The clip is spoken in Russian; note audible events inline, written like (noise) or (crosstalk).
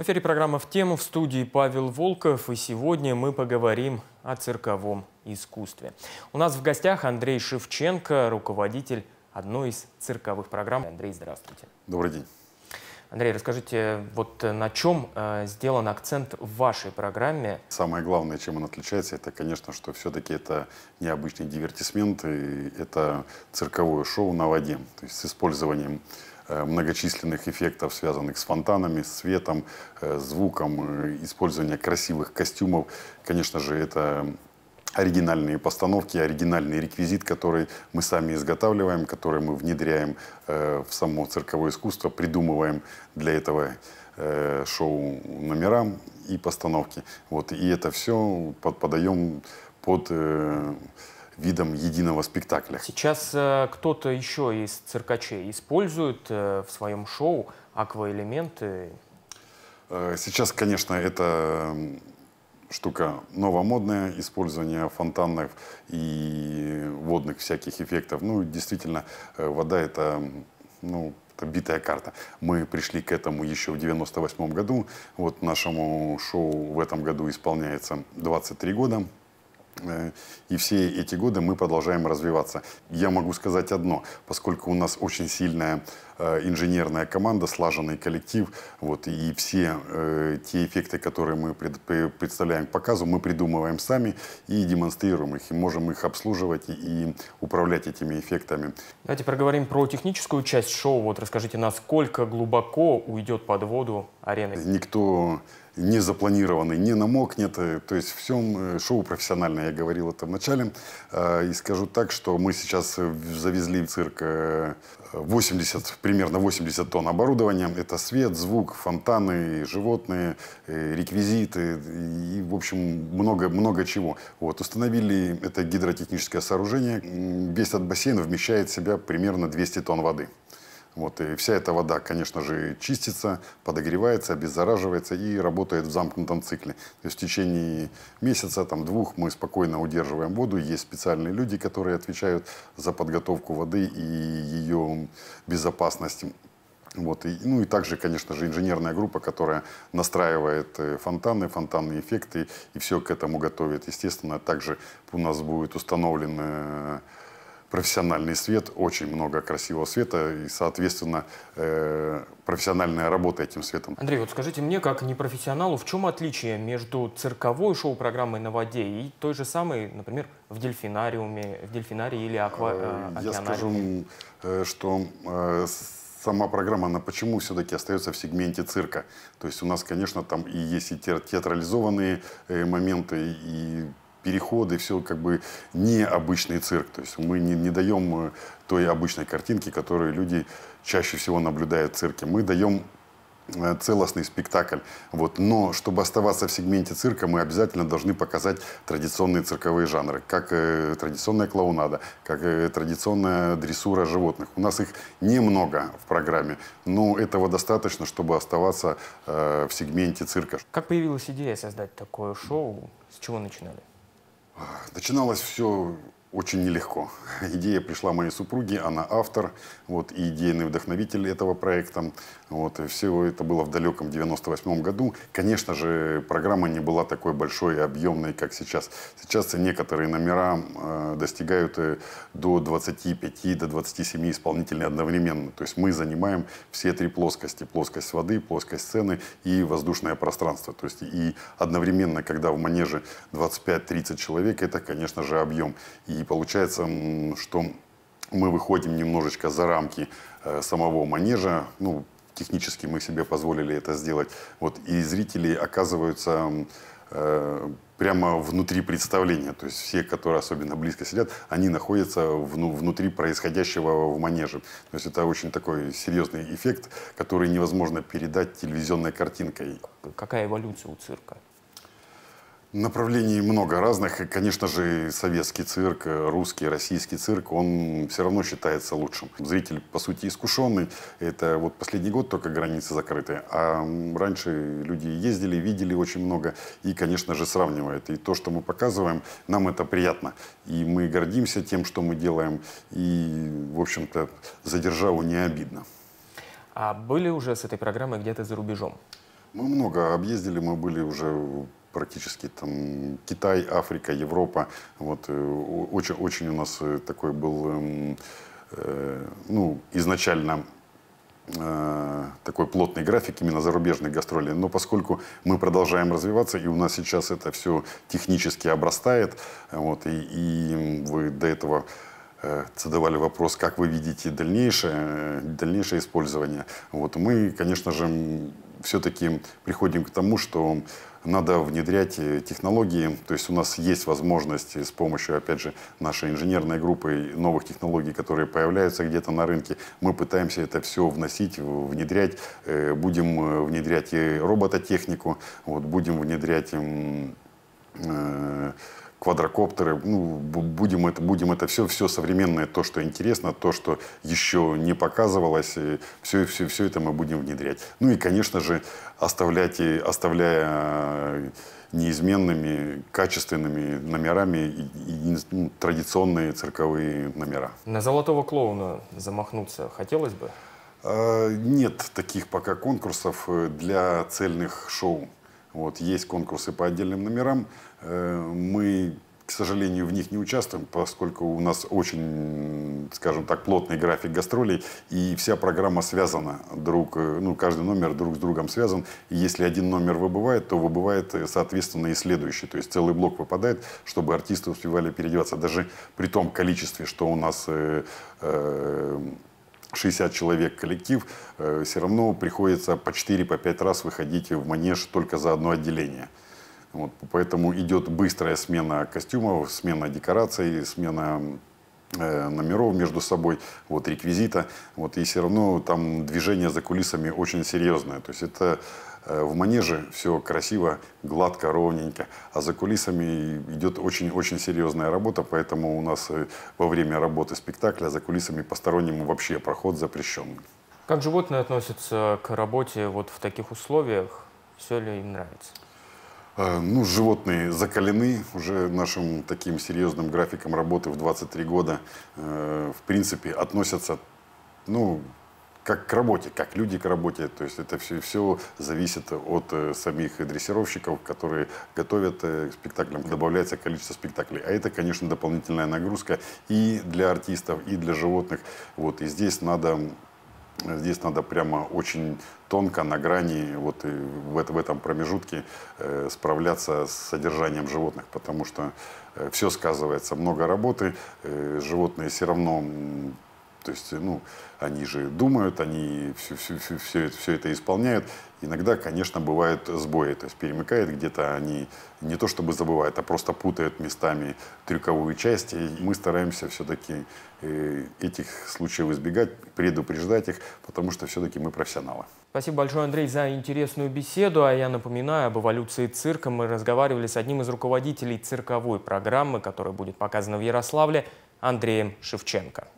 В эфире программа «В тему» в студии Павел Волков. И сегодня мы поговорим о цирковом искусстве. У нас в гостях Андрей Шевченко, руководитель одной из цирковых программ. Андрей, здравствуйте. Добрый день. Андрей, расскажите, вот э, на чем э, сделан акцент в вашей программе? Самое главное, чем он отличается, это, конечно, что все-таки это необычный дивертисмент, и это цирковое шоу на воде, то есть с использованием Э, многочисленных эффектов, связанных с фонтанами, светом, э, звуком, э, использование красивых костюмов. Конечно же, это оригинальные постановки, оригинальный реквизит, который мы сами изготавливаем, который мы внедряем в само цирковое искусство, придумываем для этого шоу номера и постановки. Вот. И это все подаем под видом единого спектакля. Сейчас э, кто-то еще из циркачей использует э, в своем шоу акваэлементы? Э, сейчас, конечно, это штука новомодная, использование фонтанных и водных всяких эффектов. Ну, действительно, э, вода — это ну, это битая карта. Мы пришли к этому еще в 98 году. Вот нашему шоу в этом году исполняется 23 года. Э, и все эти годы мы продолжаем развиваться. Я могу сказать одно, поскольку у нас очень сильная э, инженерная команда, слаженный коллектив, вот, и все э, те эффекты, которые мы представляем к показу, мы придумываем сами и демонстрируем их, и можем их обслуживать и, управлять этими эффектами. Давайте поговорим про техническую часть шоу. Вот расскажите, насколько глубоко уйдет под воду арены? Никто не запланированный, не намокнет. То есть все э, шоу профессиональное, я говорил это в начале. А, и скажу так, что мы сейчас э, завезли в цирк 80, э, примерно 80 тонн оборудования. Это свет, звук, фонтаны, животные, реквизиты и, в общем, много, много чего. Вот, установили это гидротехническое сооружение. Весь этот бассейн вмещает в себя примерно 200 тонн воды. Вот, и вся эта вода, конечно же, чистится, подогревается, обеззараживается и работает в замкнутом цикле. То есть в течение месяца, там, двух мы спокойно удерживаем воду. Есть специальные люди, которые отвечают за подготовку воды и ее безопасность. Вот, и, ну и также, конечно же, инженерная группа, которая настраивает э, фонтаны, фонтанные эффекты и все к этому готовит. Естественно, также у нас будет установлен э, профессиональный свет, очень много красивого света, и, соответственно, э, профессиональная работа этим светом. Андрей, вот скажите мне, как непрофессионалу, в чем отличие между цирковой шоу-программой на воде и той же самой, например, в дельфинариуме, в дельфинарии или аква... Э, э, я скажу, что сама программа, она почему все-таки остается в сегменте цирка? То есть у нас, конечно, там и есть и театрализованные моменты, и переходы, все как бы необычный цирк. То есть мы не, не даем э, той обычной картинки, которую люди чаще всего наблюдают в цирке. Мы даем э, целостный спектакль. Вот. Но чтобы оставаться в сегменте цирка, мы обязательно должны показать традиционные цирковые жанры, как э, традиционная клоунада, как э, традиционная дрессура животных. У нас их немного в программе, но этого достаточно, чтобы оставаться э, в сегменте цирка. Как появилась идея создать такое шоу? С чего начинали? А, начиналось все очень нелегко. (laughs) Идея пришла моей супруге, она автор, вот, и идейный вдохновитель этого проекта. Вот, и все это было в далеком 98 году. Конечно же, программа не была такой большой и объемной, как сейчас. Сейчас некоторые номера э, достигают э, до 25-27 до 27 исполнителей одновременно. То есть мы занимаем все три плоскости. Плоскость воды, плоскость сцены и воздушное пространство. То есть и одновременно, когда в манеже 25-30 человек, это, конечно же, объем. И и получается, что мы выходим немножечко за рамки э, самого манежа, ну, технически мы себе позволили это сделать. Вот, и зрители оказываются э, прямо внутри представления. То есть все, которые особенно близко сидят, они находятся вну, внутри происходящего в манеже. То есть это очень такой серьезный эффект, который невозможно передать телевизионной картинкой. Какая эволюция у цирка? Направлений много разных. И, конечно же, советский цирк, э, русский, российский цирк, он все равно считается лучшим. Зритель, по сути, искушенный. Это вот последний год только границы закрыты. А раньше люди ездили, видели очень много и, конечно же, сравнивают. И то, что мы показываем, нам это приятно. И мы гордимся тем, что мы делаем. И, в общем-то, за державу не обидно. А были уже с этой программой где-то за рубежом? Мы много объездили, мы были уже практически там Китай, Африка, Европа. Вот э, очень, очень у нас э, такой был эм, э, ну, изначально э, такой плотный график именно зарубежных гастролей. Но поскольку мы продолжаем развиваться, и у нас сейчас это все технически обрастает, вот, и, и вы до этого Э, задавали вопрос, как вы видите дальнейшее, э, дальнейшее использование. Вот мы, конечно же, все-таки приходим к тому, что надо внедрять э, технологии. То есть у нас есть возможность с помощью, опять же, нашей инженерной группы новых технологий, которые появляются где-то на рынке. Мы пытаемся это все вносить, внедрять. Будем внедрять и робототехнику, вот, будем внедрять квадрокоптеры, ну, будем это, будем это все, все современное, то, что интересно, то, что еще не показывалось, и все, все, все это мы будем внедрять. Ну и, конечно же, оставлять, и, оставляя э, неизменными, качественными номерами и, и, ну, традиционные цирковые номера. На «Золотого клоуна» замахнуться хотелось бы? Э, нет таких пока конкурсов э, для цельных шоу. Вот, есть конкурсы по отдельным номерам. Э, мы, к сожалению, в них не участвуем, поскольку у нас очень, скажем так, плотный график гастролей, и вся программа связана друг, э, ну, каждый номер друг с другом связан. И если один номер выбывает, то выбывает, э, соответственно, и следующий. То есть целый блок выпадает, чтобы артисты успевали переодеваться. Даже при том количестве, что у нас э, э, 60 человек коллектив, э, все равно приходится по 4-5 по раз выходить в манеж только за одно отделение. Вот, поэтому идет быстрая смена костюмов, смена декораций, смена э, номеров между собой, вот реквизита, вот и все равно там движение за кулисами очень серьезное, то есть это Э, в манеже все красиво, гладко, ровненько, а за кулисами идет очень-очень серьезная работа, поэтому у нас э, во время работы спектакля за кулисами постороннему вообще проход запрещен. Как животные относятся к работе вот в таких условиях? Все ли им нравится? Э, ну, животные закалены уже нашим таким серьезным графиком работы в 23 года. В принципе, относятся ну, как к работе, как люди к работе. То есть это все, все зависит от э, самих дрессировщиков, которые готовят э, к спектаклям, добавляется количество спектаклей. А это, конечно, дополнительная нагрузка и для артистов, и для животных. Вот, и здесь надо Здесь надо прямо очень тонко на грани, вот и э, в, в этом промежутке э, справляться с содержанием животных, потому что э, все сказывается, много работы, э, животные все равно то есть, э, ну, они же думают, они все, все, все, все, это, все это исполняют. Иногда, конечно, бывают сбои, то есть перемыкает где-то, они не то чтобы забывают, а просто путают местами трюковую часть. И мы стараемся все-таки э, этих случаев избегать, предупреждать их, потому что все-таки мы профессионалы. Спасибо большое, Андрей, за интересную беседу. А я напоминаю, об эволюции цирка мы разговаривали с одним из руководителей цирковой программы, которая будет показана в Ярославле, Андреем Шевченко.